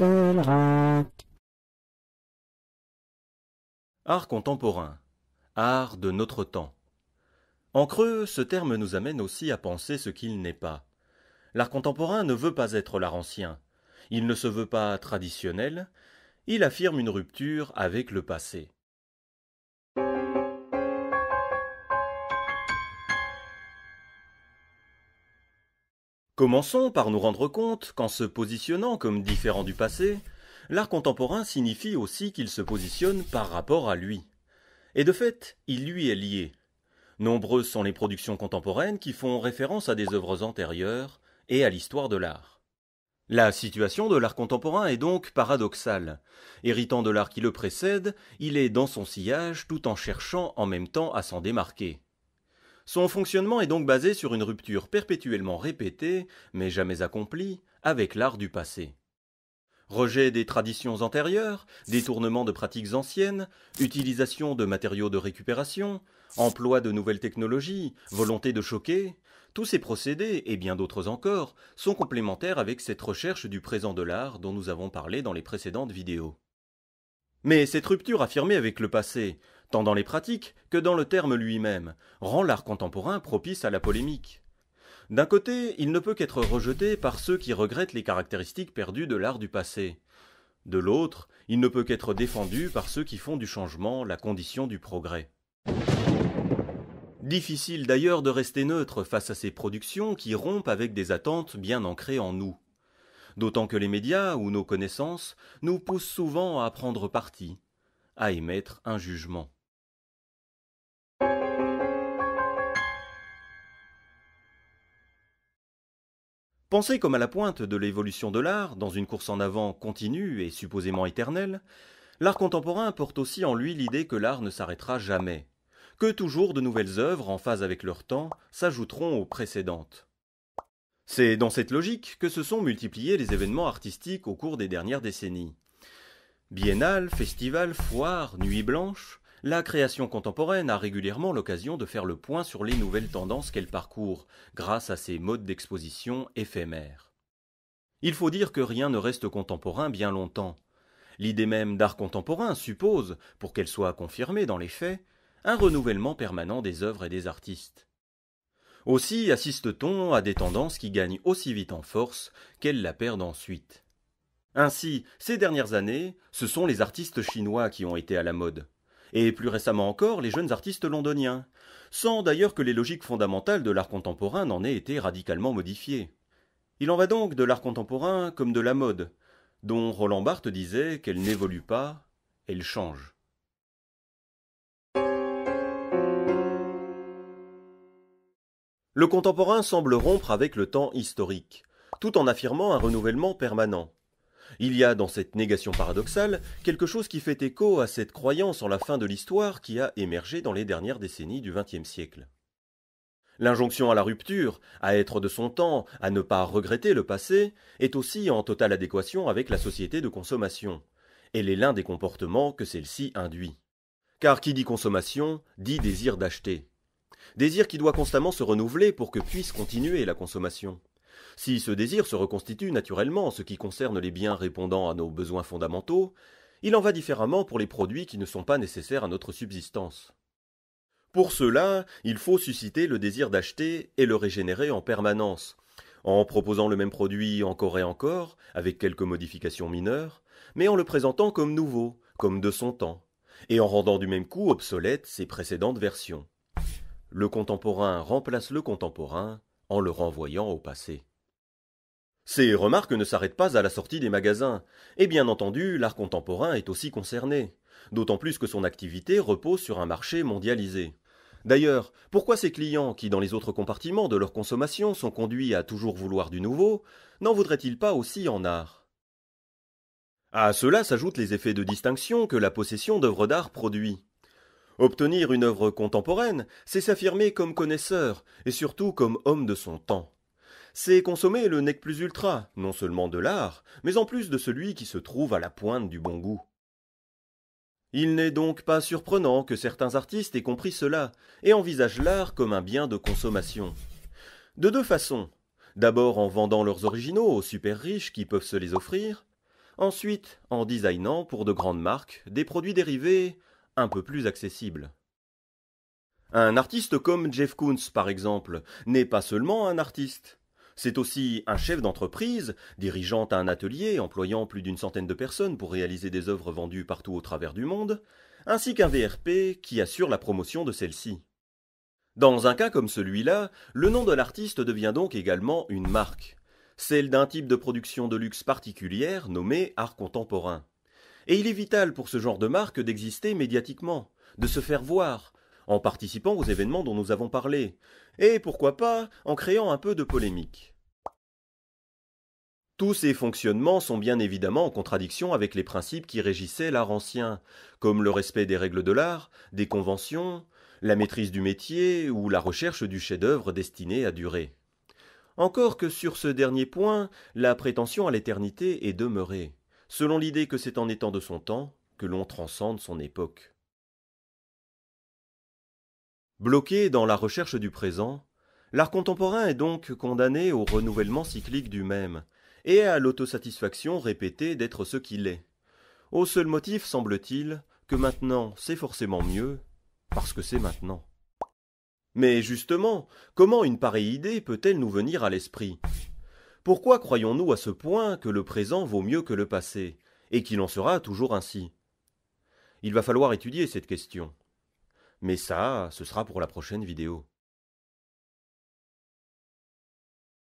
Art contemporain. Art de notre temps. En creux, ce terme nous amène aussi à penser ce qu'il n'est pas. L'art contemporain ne veut pas être l'art ancien. Il ne se veut pas traditionnel. Il affirme une rupture avec le passé. Commençons par nous rendre compte qu'en se positionnant comme différent du passé, l'art contemporain signifie aussi qu'il se positionne par rapport à lui. Et de fait, il lui est lié. Nombreuses sont les productions contemporaines qui font référence à des œuvres antérieures et à l'histoire de l'art. La situation de l'art contemporain est donc paradoxale. Héritant de l'art qui le précède, il est dans son sillage tout en cherchant en même temps à s'en démarquer. Son fonctionnement est donc basé sur une rupture perpétuellement répétée, mais jamais accomplie, avec l'art du passé. Rejet des traditions antérieures, détournement de pratiques anciennes, utilisation de matériaux de récupération, emploi de nouvelles technologies, volonté de choquer, tous ces procédés, et bien d'autres encore, sont complémentaires avec cette recherche du présent de l'art dont nous avons parlé dans les précédentes vidéos. Mais cette rupture affirmée avec le passé, tant dans les pratiques que dans le terme lui-même, rend l'art contemporain propice à la polémique. D'un côté, il ne peut qu'être rejeté par ceux qui regrettent les caractéristiques perdues de l'art du passé. De l'autre, il ne peut qu'être défendu par ceux qui font du changement la condition du progrès. Difficile d'ailleurs de rester neutre face à ces productions qui rompent avec des attentes bien ancrées en nous. D'autant que les médias ou nos connaissances nous poussent souvent à prendre parti, à émettre un jugement. Pensé comme à la pointe de l'évolution de l'art, dans une course en avant continue et supposément éternelle, l'art contemporain porte aussi en lui l'idée que l'art ne s'arrêtera jamais, que toujours de nouvelles œuvres, en phase avec leur temps, s'ajouteront aux précédentes. C'est dans cette logique que se sont multipliés les événements artistiques au cours des dernières décennies. Biennales, festivals, foires, nuits blanches, la création contemporaine a régulièrement l'occasion de faire le point sur les nouvelles tendances qu'elle parcourt, grâce à ses modes d'exposition éphémères. Il faut dire que rien ne reste contemporain bien longtemps. L'idée même d'art contemporain suppose, pour qu'elle soit confirmée dans les faits, un renouvellement permanent des œuvres et des artistes. Aussi assiste-t-on à des tendances qui gagnent aussi vite en force qu'elles la perdent ensuite. Ainsi, ces dernières années, ce sont les artistes chinois qui ont été à la mode et plus récemment encore les jeunes artistes londoniens, sans d'ailleurs que les logiques fondamentales de l'art contemporain n'en aient été radicalement modifiées. Il en va donc de l'art contemporain comme de la mode, dont Roland Barthes disait qu'elle n'évolue pas, elle change. Le contemporain semble rompre avec le temps historique, tout en affirmant un renouvellement permanent. Il y a dans cette négation paradoxale quelque chose qui fait écho à cette croyance en la fin de l'histoire qui a émergé dans les dernières décennies du XXe siècle. L'injonction à la rupture, à être de son temps, à ne pas regretter le passé, est aussi en totale adéquation avec la société de consommation. Elle est l'un des comportements que celle-ci induit. Car qui dit consommation dit désir d'acheter. Désir qui doit constamment se renouveler pour que puisse continuer la consommation. Si ce désir se reconstitue naturellement en ce qui concerne les biens répondant à nos besoins fondamentaux, il en va différemment pour les produits qui ne sont pas nécessaires à notre subsistance. Pour cela, il faut susciter le désir d'acheter et le régénérer en permanence, en proposant le même produit encore et encore, avec quelques modifications mineures, mais en le présentant comme nouveau, comme de son temps, et en rendant du même coup obsolète ses précédentes versions. Le contemporain remplace le contemporain en le renvoyant au passé. Ces remarques ne s'arrêtent pas à la sortie des magasins, et bien entendu, l'art contemporain est aussi concerné, d'autant plus que son activité repose sur un marché mondialisé. D'ailleurs, pourquoi ces clients, qui dans les autres compartiments de leur consommation sont conduits à toujours vouloir du nouveau, n'en voudraient-ils pas aussi en art À cela s'ajoutent les effets de distinction que la possession d'œuvres d'art produit. Obtenir une œuvre contemporaine, c'est s'affirmer comme connaisseur, et surtout comme homme de son temps c'est consommer le nec plus ultra, non seulement de l'art, mais en plus de celui qui se trouve à la pointe du bon goût. Il n'est donc pas surprenant que certains artistes aient compris cela et envisagent l'art comme un bien de consommation. De deux façons. D'abord en vendant leurs originaux aux super riches qui peuvent se les offrir, ensuite en designant pour de grandes marques des produits dérivés un peu plus accessibles. Un artiste comme Jeff Koons, par exemple, n'est pas seulement un artiste, c'est aussi un chef d'entreprise, dirigeant un atelier employant plus d'une centaine de personnes pour réaliser des œuvres vendues partout au travers du monde, ainsi qu'un VRP qui assure la promotion de celles-ci. Dans un cas comme celui-là, le nom de l'artiste devient donc également une marque, celle d'un type de production de luxe particulière nommé art contemporain. Et il est vital pour ce genre de marque d'exister médiatiquement, de se faire voir, en participant aux événements dont nous avons parlé, et pourquoi pas en créant un peu de polémique. Tous ces fonctionnements sont bien évidemment en contradiction avec les principes qui régissaient l'art ancien, comme le respect des règles de l'art, des conventions, la maîtrise du métier ou la recherche du chef-d'œuvre destiné à durer. Encore que sur ce dernier point, la prétention à l'éternité est demeurée, selon l'idée que c'est en étant de son temps que l'on transcende son époque. Bloqué dans la recherche du présent, l'art contemporain est donc condamné au renouvellement cyclique du même, et à l'autosatisfaction répétée d'être ce qu'il est. Au seul motif, semble-t-il, que maintenant c'est forcément mieux, parce que c'est maintenant. Mais justement, comment une pareille idée peut-elle nous venir à l'esprit Pourquoi croyons-nous à ce point que le présent vaut mieux que le passé, et qu'il en sera toujours ainsi Il va falloir étudier cette question. Mais ça, ce sera pour la prochaine vidéo.